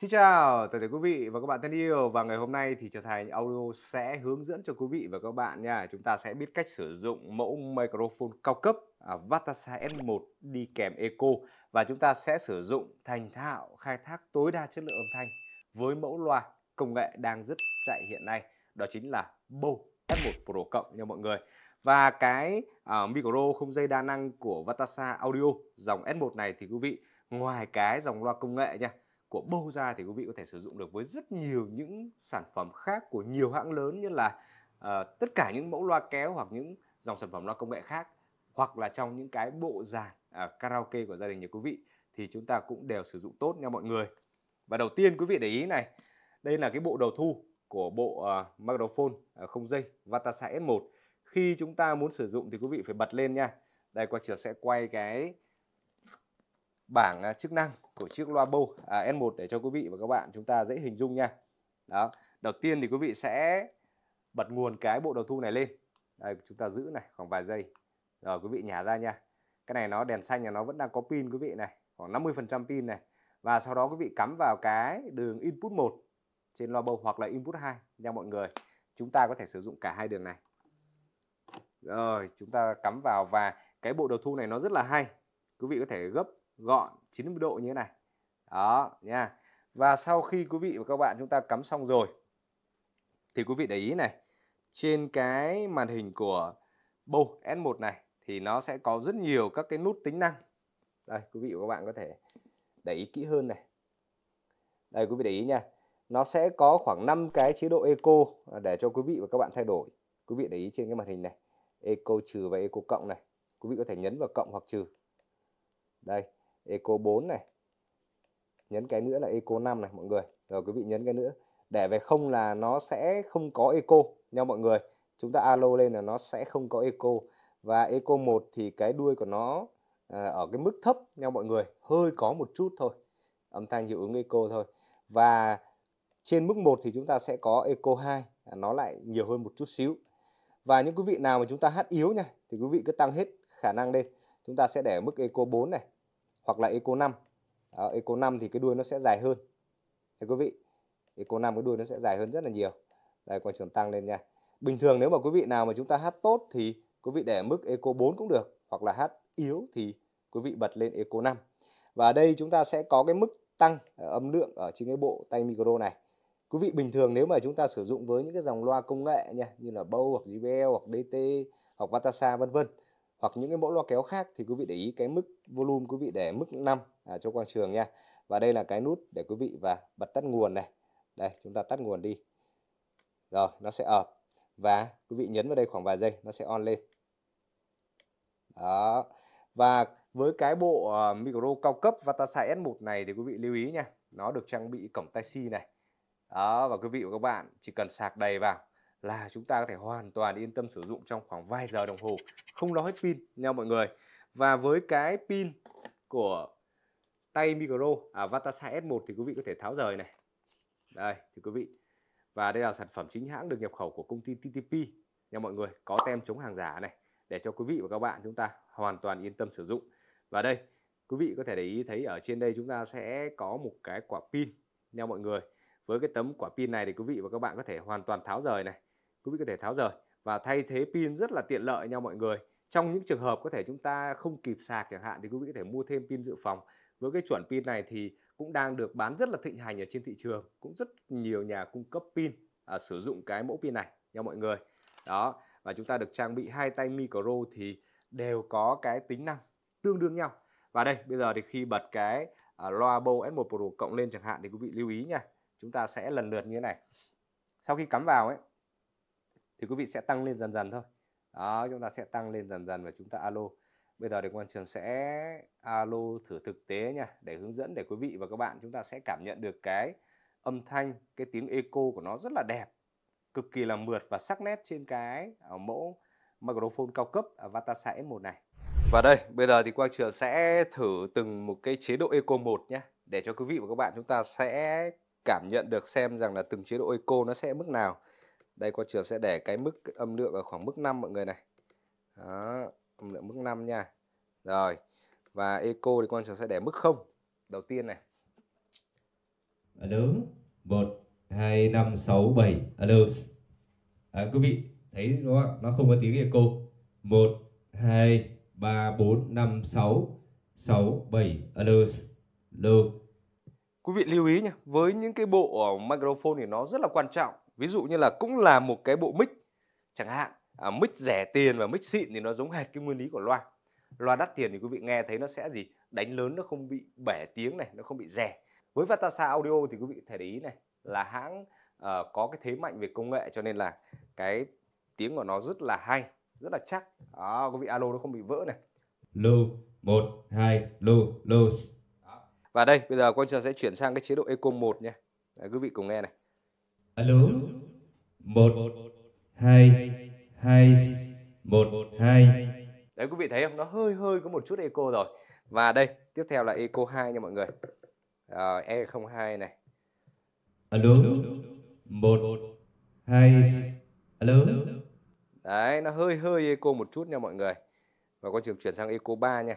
Xin chào tất cả quý vị và các bạn thân yêu và ngày hôm nay thì Trở Thành Audio sẽ hướng dẫn cho quý vị và các bạn nha chúng ta sẽ biết cách sử dụng mẫu microphone cao cấp à, Vatasa S1 đi kèm Eco và chúng ta sẽ sử dụng thành thạo khai thác tối đa chất lượng âm thanh với mẫu loa công nghệ đang rất chạy hiện nay đó chính là Bow s 1 Pro cộng nha mọi người và cái uh, micro không dây đa năng của Vatasa Audio dòng S1 này thì quý vị ngoài cái dòng loa công nghệ nha của bâu da thì quý vị có thể sử dụng được với rất nhiều những sản phẩm khác của nhiều hãng lớn như là uh, tất cả những mẫu loa kéo hoặc những dòng sản phẩm loa công nghệ khác hoặc là trong những cái bộ dàn uh, à, karaoke của gia đình nhà quý vị thì chúng ta cũng đều sử dụng tốt nha mọi người và đầu tiên quý vị để ý này đây là cái bộ đầu thu của bộ uh, microphone uh, không dây Vatasa S1 khi chúng ta muốn sử dụng thì quý vị phải bật lên nha đây qua trường sẽ quay cái bảng à, chức năng của chiếc loa bô à, N1 để cho quý vị và các bạn chúng ta dễ hình dung nha. Đó, đầu tiên thì quý vị sẽ bật nguồn cái bộ đầu thu này lên. Đây, chúng ta giữ này khoảng vài giây. Rồi quý vị nhả ra nha. Cái này nó đèn xanh là nó vẫn đang có pin quý vị này, khoảng 50% pin này. Và sau đó quý vị cắm vào cái đường input 1 trên loa bô hoặc là input 2 nha mọi người. Chúng ta có thể sử dụng cả hai đường này. Rồi, chúng ta cắm vào và cái bộ đầu thu này nó rất là hay. Quý vị có thể gấp gọn 90 độ như thế này đó nha và sau khi quý vị và các bạn chúng ta cắm xong rồi thì quý vị để ý này trên cái màn hình của Bow S1 này thì nó sẽ có rất nhiều các cái nút tính năng đây quý vị và các bạn có thể để ý kỹ hơn này đây quý vị để ý nha nó sẽ có khoảng 5 cái chế độ eco à, để cho quý vị và các bạn thay đổi quý vị để ý trên cái màn hình này eco trừ và eco cộng này quý vị có thể nhấn vào cộng hoặc trừ đây Eco 4 này nhấn cái nữa là Eco 5 này mọi người rồi quý vị nhấn cái nữa để về không là nó sẽ không có Eco nha mọi người chúng ta alo lên là nó sẽ không có Eco và Eco 1 thì cái đuôi của nó à, ở cái mức thấp nha mọi người hơi có một chút thôi âm thanh hiệu ứng Eco thôi và trên mức 1 thì chúng ta sẽ có Eco 2 à, nó lại nhiều hơn một chút xíu và những quý vị nào mà chúng ta hát yếu nha thì quý vị cứ tăng hết khả năng lên chúng ta sẽ để mức Eco 4 này hoặc là Eco 5 đó, Eco 5 thì cái đuôi nó sẽ dài hơn thưa quý vị Eco 5 cái đuôi nó sẽ dài hơn rất là nhiều đây quang trường tăng lên nha bình thường nếu mà quý vị nào mà chúng ta hát tốt thì quý vị để mức Eco 4 cũng được hoặc là hát yếu thì quý vị bật lên Eco 5 và đây chúng ta sẽ có cái mức tăng ờ, âm lượng ở trên cái bộ tay micro này quý vị bình thường nếu mà chúng ta sử dụng với những cái dòng loa công nghệ nha như là Bose hoặc JBL hoặc DT hoặc Vatasa vân vân hoặc những cái mẫu loa kéo khác thì quý vị để ý cái mức volume quý vị để mức 5 à, cho quang trường nha và đây là cái nút để quý vị và bật tắt nguồn này đây chúng ta tắt nguồn đi rồi nó sẽ ập và quý vị nhấn vào đây khoảng vài giây nó sẽ on lên đó và với cái bộ ờ, micro cao cấp Vatasa S1 này thì quý vị lưu ý nha nó được trang bị cổng tai C này đó và quý vị và các bạn chỉ cần sạc đầy vào là chúng ta có thể hoàn toàn yên tâm sử dụng trong khoảng vài giờ đồng hồ không lo hết pin nha mọi người và với cái pin của tay micro à, Vatasa S1 thì quý vị có thể tháo rời này đây thì quý vị và đây là sản phẩm chính hãng được nhập khẩu của công ty TTP nha mọi người có tem chống hàng giả này để cho quý vị và các bạn chúng ta hoàn toàn yên tâm sử dụng và đây quý vị có thể để ý thấy ở trên đây chúng ta sẽ có một cái quả pin nha mọi người với cái tấm quả pin này thì quý vị và các bạn có thể hoàn toàn tháo rời này quý vị có thể tháo rời và thay thế pin rất là tiện lợi nha mọi người trong những trường hợp có thể chúng ta không kịp sạc chẳng hạn thì quý vị có thể mua thêm pin dự phòng với cái chuẩn pin này thì cũng đang được bán rất là thịnh hành ở trên thị trường cũng rất nhiều nhà cung cấp pin à, sử dụng cái mẫu pin này nha mọi người đó và chúng ta được trang bị hai tay micro thì đều có cái tính năng tương đương nhau và đây bây giờ thì khi bật cái à, loa Bose S1 Pro cộng lên chẳng hạn thì quý vị lưu ý nha chúng ta sẽ lần lượt như thế này sau khi cắm vào ấy thì quý vị sẽ tăng lên dần dần thôi đó chúng ta sẽ tăng lên dần dần và chúng ta alo bây giờ thì quan trường sẽ alo thử thực tế nha để hướng dẫn để quý vị và các bạn chúng ta sẽ cảm nhận được cái âm thanh cái tiếng eco của nó rất là đẹp cực kỳ là mượt và sắc nét trên cái à, mẫu microphone cao cấp Vatasa S1 này và đây bây giờ thì Quang Trường sẽ thử từng một cái chế độ eco 1 nhé để cho quý vị và các bạn chúng ta sẽ cảm nhận được xem rằng là từng chế độ eco nó sẽ mức nào đây qua trường sẽ để cái mức âm lượng ở khoảng mức 5 mọi người này đó âm lượng mức 5 nha rồi và eco thì con trường sẽ để mức 0 đầu tiên này lớn 1 2 5 6 7 alo à, quý vị thấy đúng không? nó không có tiếng eco 1 2 3 4 5 6 6 7 alo alo Quý vị lưu ý nha, với những cái bộ ờ, microphone thì nó rất là quan trọng. Ví dụ như là cũng là một cái bộ mic chẳng hạn, à, mic rẻ tiền và mic xịn thì nó giống hệt cái nguyên lý của loa. Loa đắt tiền thì quý vị nghe thấy nó sẽ gì? Đánh lớn nó không bị bể tiếng này, nó không bị rẻ. Với Vatasa Audio thì quý vị thể để ý này là hãng uh, có cái thế mạnh về công nghệ cho nên là cái tiếng của nó rất là hay, rất là chắc. Đó, quý vị alo nó không bị vỡ này. Lô, 1 2 lô, lô. Và đây, bây giờ con Trường sẽ chuyển sang cái chế độ Eco 1 nha. Đấy, quý vị cùng nghe này. Alo. 1 2 2 1 2. Đấy quý vị thấy không? Nó hơi hơi có một chút eco rồi. Và đây, tiếp theo là eco 2 nha mọi người. À, E02 này. Alo. 1 2 Alo. Đấy, nó hơi hơi eco một chút nha mọi người. Và con Trường chuyển sang eco 3 nha.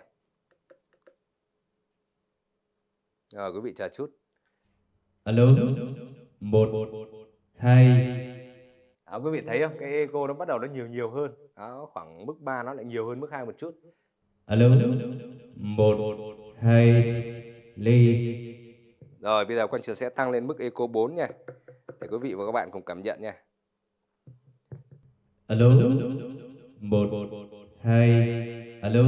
Rồi ờ, quý vị chờ chút. Alo. Một, hai. À, quý vị thấy không? Cái eco nó bắt đầu nó nhiều nhiều hơn. À khoảng mức 3 nó lại nhiều hơn mức 2 một chút. Alo. Một, hai, ly. Rồi bây giờ quan trường sẽ tăng lên mức eco 4 nha. Để quý vị và các bạn cùng cảm nhận nha. Alo. Một, hai. Alo.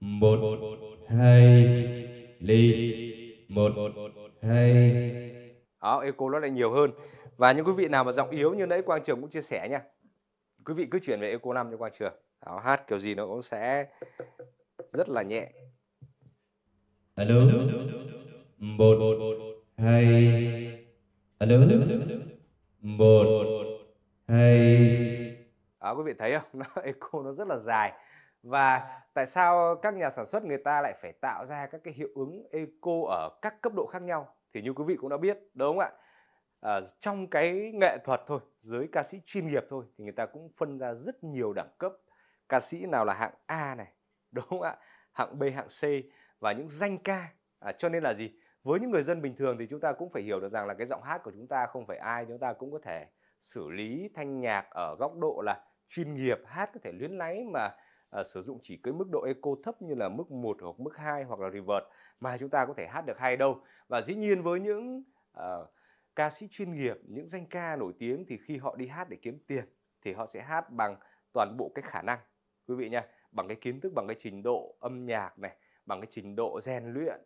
Một, hai ly một hai đó echo nó lại nhiều hơn và những quý vị nào mà giọng yếu như nãy quang trường cũng chia sẻ nha quý vị cứ chuyển về echo 5 cho quang trường đó, hát kiểu gì nó cũng sẽ rất là nhẹ alo một hai alo một hai đó quý vị thấy không nó echo nó rất là dài và tại sao các nhà sản xuất người ta lại phải tạo ra các cái hiệu ứng eco ở các cấp độ khác nhau thì như quý vị cũng đã biết đúng không ạ à, trong cái nghệ thuật thôi giới ca sĩ chuyên nghiệp thôi thì người ta cũng phân ra rất nhiều đẳng cấp ca sĩ nào là hạng A này đúng không ạ hạng B hạng C và những danh ca à, cho nên là gì với những người dân bình thường thì chúng ta cũng phải hiểu được rằng là cái giọng hát của chúng ta không phải ai chúng ta cũng có thể xử lý thanh nhạc ở góc độ là chuyên nghiệp hát có thể luyến láy mà uh, sử dụng chỉ cái mức độ eco thấp như là mức 1 hoặc mức 2 hoặc là reverb mà chúng ta có thể hát được hay đâu. Và dĩ nhiên với những uh, ca sĩ chuyên nghiệp, những danh ca nổi tiếng thì khi họ đi hát để kiếm tiền thì họ sẽ hát bằng toàn bộ cái khả năng quý vị nha, bằng cái kiến thức, bằng cái trình độ âm nhạc này, bằng cái trình độ rèn luyện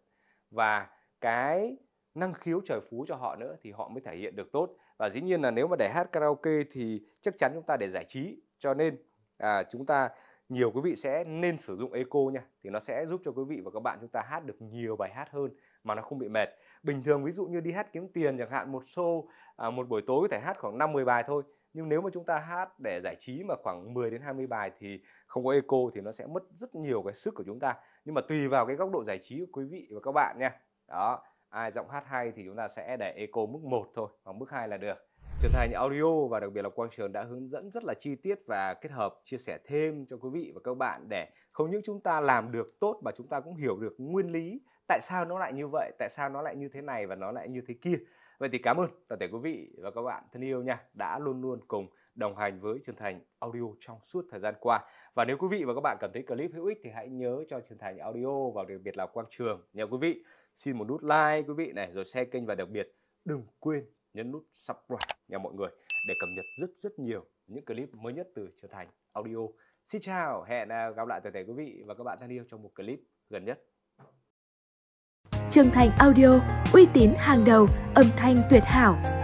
và cái năng khiếu trời phú cho họ nữa thì họ mới thể hiện được tốt và dĩ nhiên là nếu mà để hát karaoke thì chắc chắn chúng ta để giải trí cho nên à, chúng ta nhiều quý vị sẽ nên sử dụng eco nha thì nó sẽ giúp cho quý vị và các bạn chúng ta hát được nhiều bài hát hơn mà nó không bị mệt bình thường ví dụ như đi hát kiếm tiền chẳng hạn một show à, một buổi tối có thể hát khoảng 50 bài thôi nhưng nếu mà chúng ta hát để giải trí mà khoảng 10 đến 20 bài thì không có eco thì nó sẽ mất rất nhiều cái sức của chúng ta nhưng mà tùy vào cái góc độ giải trí của quý vị và các bạn nha đó ai giọng hát hay thì chúng ta sẽ để eco mức 1 thôi hoặc mức 2 là được Trần Thành Audio và đặc biệt là Quang Trường đã hướng dẫn rất là chi tiết và kết hợp chia sẻ thêm cho quý vị và các bạn để không những chúng ta làm được tốt mà chúng ta cũng hiểu được nguyên lý tại sao nó lại như vậy, tại sao nó lại như thế này và nó lại như thế kia. Vậy thì cảm ơn toàn thể quý vị và các bạn thân yêu nha đã luôn luôn cùng đồng hành với Trần Thành Audio trong suốt thời gian qua. Và nếu quý vị và các bạn cảm thấy clip hữu ích thì hãy nhớ cho Trần Thành Audio và đặc biệt là Quang Trường nha quý vị. Xin một nút like quý vị này rồi share kênh và đặc biệt đừng quên nhấn nút subscribe nha mọi người để cập nhật rất rất nhiều những clip mới nhất từ Trở Thành Audio. Xin chào, hẹn à, gặp lại toàn thể quý vị và các bạn thân yêu trong một clip gần nhất. Trường Thành Audio, uy tín hàng đầu, âm thanh tuyệt hảo.